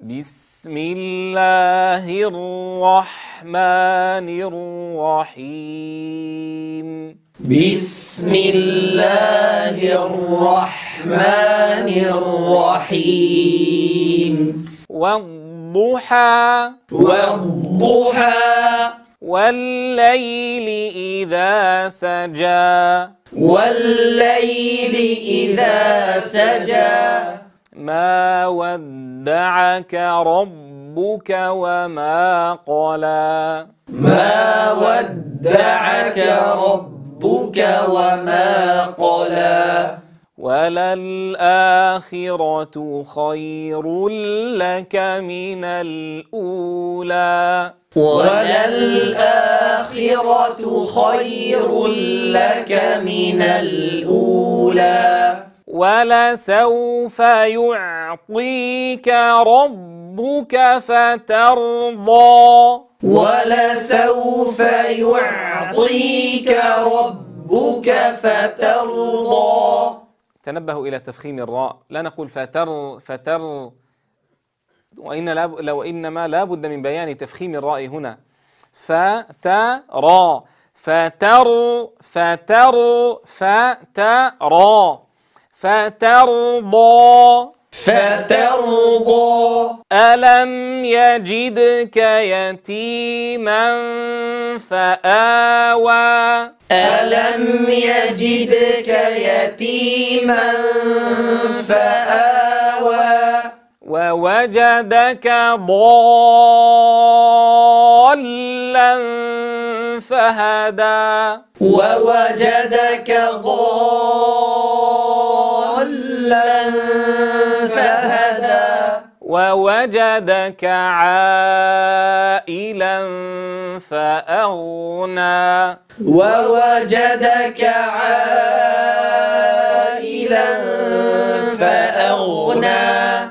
بسم الله الرحمن الرحيم بسم الله الرحمن الرحيم والضحى والضحى والليل إذا سجى والليل إذا سجى ما ودعك ربك وما قلى ما ودعك ربك وما قلى وللآخرة خير لك من الأولى وللآخرة خير لك من الأولى ولسوف يعطيك ربك فترضى ولسوف يعطيك ربك فترضى تنبهوا إلى تفخيم الراء لا نقول فتر فتر وإن لا لو إنما لا بد من بيان تفخيم الراء هنا فترى فتر فتر فترى فترضى فترضى ألم يجدك يتيما فآوى ألم يجدك يتيما فآوى ووجدك ضالا فهدى ووجدك ضالا ووجدك عائلا فأغنى ووجدك عائلا فأغنى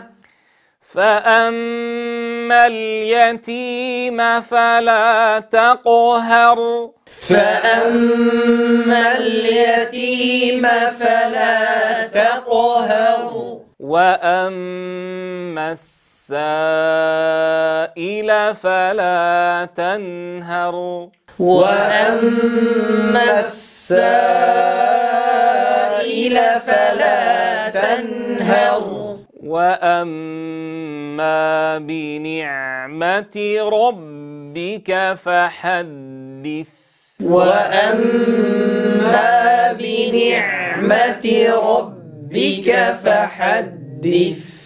فأما اليتيم فلا تقهر فأما اليتيم فلا تقهر واما السائل فلا تنهر واما السائل فلا تنهر واما بنعمه ربك فحدث واما بنعمه ربك بك فحدث